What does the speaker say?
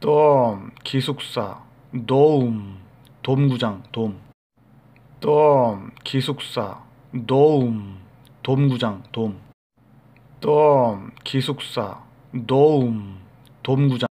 돔, 기숙사, 도움, 돔구장, 돔. 돔, 기숙사, 도움, 돔구장, 돔. 돔, 기숙사, 도움, 돔구장.